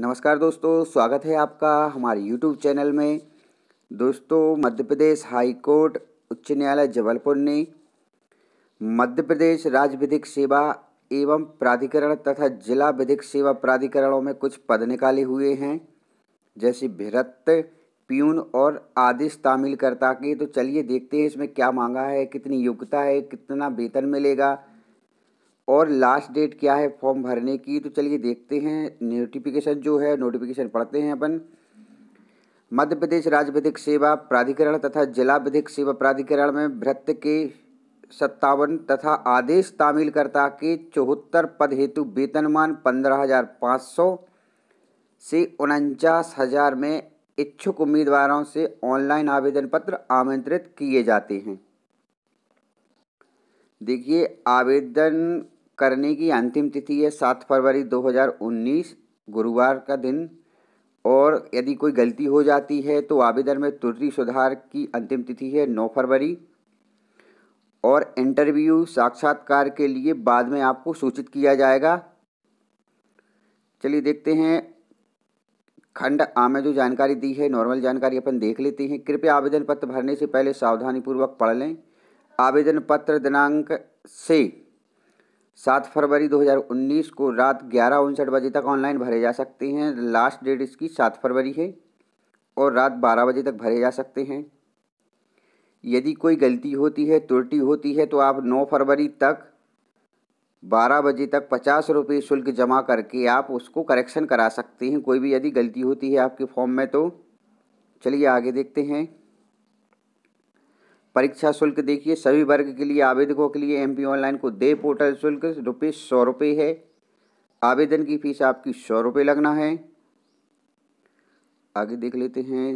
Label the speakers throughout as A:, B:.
A: नमस्कार दोस्तों स्वागत है आपका हमारे यूट्यूब चैनल में दोस्तों मध्य प्रदेश हाई कोर्ट उच्च न्यायालय जबलपुर ने मध्य प्रदेश राज्य विधिक सेवा एवं प्राधिकरण तथा जिला विधिक सेवा प्राधिकरणों में कुछ पद निकाले हुए हैं जैसे भिरत प्यून और आदिश तामिलकर्ता के तो चलिए देखते हैं इसमें क्या मांगा है कितनी योग्यता है कितना वेतन मिलेगा और लास्ट डेट क्या है फॉर्म भरने की तो चलिए देखते हैं नोटिफिकेशन जो है नोटिफिकेशन पढ़ते हैं अपन मध्य प्रदेश राज्य विधिक सेवा प्राधिकरण तथा जिला विधिक सेवा प्राधिकरण में भृत्त के सत्तावन तथा आदेश तामीलकर्ता के चौहत्तर पद हेतु वेतनमान पंद्रह हज़ार पाँच सौ से उनचास हज़ार में इच्छुक उम्मीदवारों से ऑनलाइन आवेदन पत्र आमंत्रित किए जाते हैं देखिए आवेदन करने की अंतिम तिथि है सात फरवरी 2019 गुरुवार का दिन और यदि कोई गलती हो जाती है तो आवेदन में त्रुटि सुधार की अंतिम तिथि है नौ फरवरी और इंटरव्यू साक्षात्कार के लिए बाद में आपको सूचित किया जाएगा चलिए देखते हैं खंड आ में जो जानकारी दी है नॉर्मल जानकारी अपन देख लेते हैं कृपया आवेदन पत्र भरने से पहले सावधानीपूर्वक पढ़ लें आवेदन पत्र दिनांक से सात फरवरी 2019 को रात ग्यारह उनसठ बजे तक ऑनलाइन भरे जा सकते हैं लास्ट डेट इसकी सात फरवरी है और रात बारह बजे तक भरे जा सकते हैं यदि कोई गलती होती है त्रुटि होती है तो आप नौ फरवरी तक बारह बजे तक पचास रुपये शुल्क जमा करके आप उसको करेक्शन करा सकते हैं कोई भी यदि गलती होती है आपके फॉर्म में तो चलिए आगे देखते हैं परीक्षा शुल्क देखिए सभी वर्ग के लिए आवेदकों के लिए एमपी ऑनलाइन को दे पोर्टल शुल्क रुपये सौ रुपये है आवेदन की फीस आपकी सौ रुपये लगना है आगे देख लेते हैं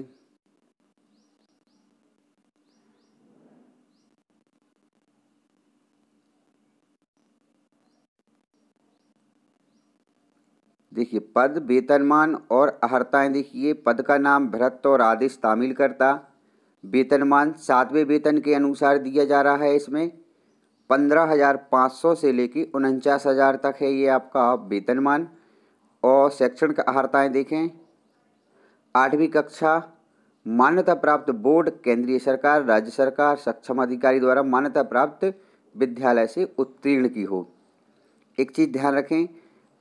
A: देखिए पद वेतनमान और अहर्ताएं देखिए पद का नाम भरत और आदेश तामिल करता वेतनमान सातवें वेतन के अनुसार दिया जा रहा है इसमें पंद्रह हज़ार पाँच सौ से लेकर उनचास हज़ार तक है ये आपका वेतनमान और शैक्षणिक अर्हताएँ देखें आठवीं कक्षा मान्यता प्राप्त बोर्ड केंद्रीय सरकार राज्य सरकार सक्षम अधिकारी द्वारा मान्यता प्राप्त विद्यालय से उत्तीर्ण की हो एक चीज़ ध्यान रखें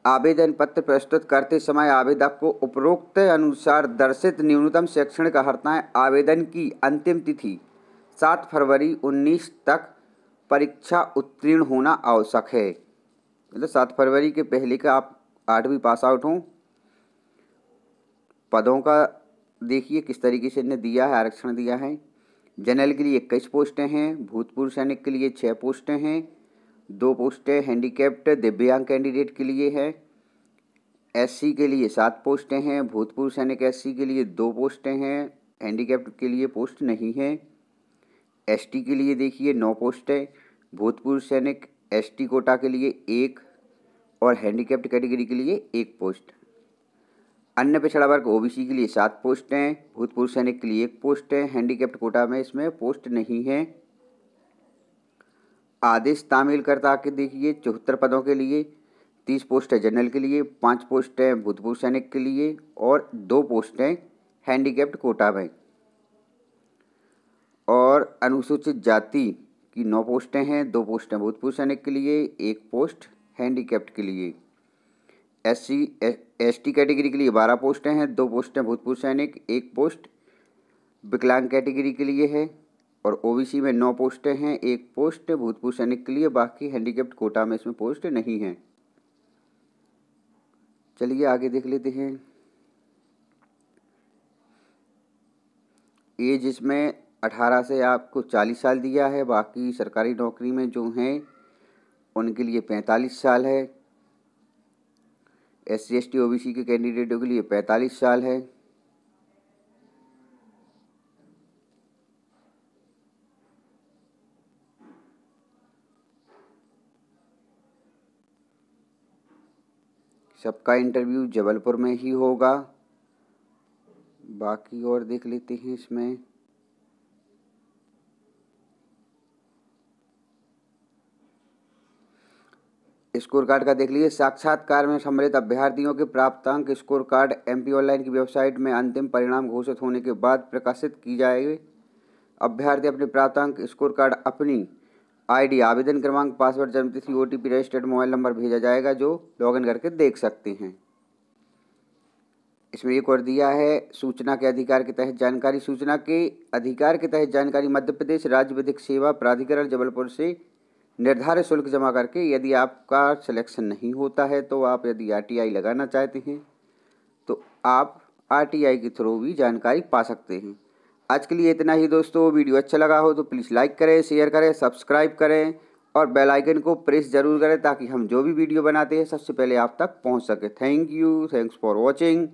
A: आवेदन पत्र प्रस्तुत करते समय आवेदक को उपरोक्त अनुसार दर्शित न्यूनतम शैक्षणिक अर्ताएँ आवेदन की अंतिम तिथि सात फरवरी उन्नीस तक परीक्षा उत्तीर्ण होना आवश्यक है मतलब सात फरवरी के पहले का आप आठवीं पास आउट हों पदों का देखिए किस तरीके से इन्हें दिया है आरक्षण दिया है जनरल के लिए इक्कीस पोस्टें हैं भूतपूर्व सैनिक के लिए छः पोस्टें हैं दो पोस्टें हैंडीकैप्ट दिव्यांग कैंडिडेट के लिए हैं एससी के लिए सात पोस्टें हैं भूतपूर्व सैनिक एससी के लिए दो पोस्टें हैं हैंडीकैप्ट के लिए पोस्ट नहीं है एसटी के लिए देखिए नौ पोस्टें भूतपूर्व सैनिक एसटी कोटा के लिए एक और हैंडीकैप्ट कैटेगरी के लिए एक पोस्ट अन्य पिछड़ा वर्ग ओबीसी के लिए सात पोस्ट हैं भूतपूर्व सैनिक के लिए एक पोस्ट है हैंडीकैप्ट कोटा में इसमें पोस्ट नहीं है आदेश तामील करता के देखिए चौहत्तर पदों के लिए तीस पोस्ट है जनरल के लिए पाँच पोस्ट हैं भूतपूर्व सैनिक के लिए और दो पोस्ट हैं हैंडीकैप्ड कोटा में और अनुसूचित जाति की नौ पोस्टें हैं दो पोस्टें भूतपूर्व सैनिक के लिए एक पोस्ट हैंडीकैप्ड के लिए S C S T category के लिए बारह पोस्टें हैं दो पोस्टें भूतपूर्व सैनिक एक पोस्ट विकलांग कैटेगरी के लिए है और ओबीसी में नौ पोस्टें हैं एक पोस्ट भूतपूर्व सैनिक के लिए बाकी हैंडीकेप्ट कोटा में इसमें पोस्ट नहीं है चलिए आगे देख लेते हैं एज इसमें अठारह से आपको चालीस साल दिया है बाकी सरकारी नौकरी में जो हैं उनके लिए पैंतालीस साल है S C S T O B C के कैंडिडेटों के लिए पैंतालीस साल है सबका इंटरव्यू जबलपुर में ही होगा बाकी और देख लेते हैं इसमें स्कोर कार्ड का देख लीजिए साक्षात्कार में सम्मिलित अभ्यर्थियों के अंक स्कोर कार्ड एमपी ऑनलाइन की वेबसाइट में अंतिम परिणाम घोषित होने के बाद प्रकाशित की जाएगी अभ्यर्थी अपने प्राप्तांक स्कोर कार्ड अपनी आईडी आवेदन क्रमांक पासवर्ड जन्म तिथि O T P registered mobile number भेजा जाएगा जो लॉगिन करके देख सकते हैं इसमें एक और दिया है सूचना के अधिकार के तहत जानकारी सूचना के अधिकार के तहत जानकारी मध्य प्रदेश राज्य विधिक सेवा प्राधिकरण जबलपुर से निर्धारित शुल्क जमा करके यदि आपका सिलेक्शन नहीं होता है तो आप यदि आरटीआई लगाना चाहते हैं तो आप आरटीआई के थ्रू भी जानकारी पा सकते हैं आज के लिए इतना ही दोस्तों वीडियो अच्छा लगा हो तो प्लीज़ लाइक करें शेयर करें सब्सक्राइब करें और बेल आइकन को प्रेस जरूर करें ताकि हम जो भी वीडियो बनाते हैं सबसे पहले आप तक पहुंच सके thank you thanks for watching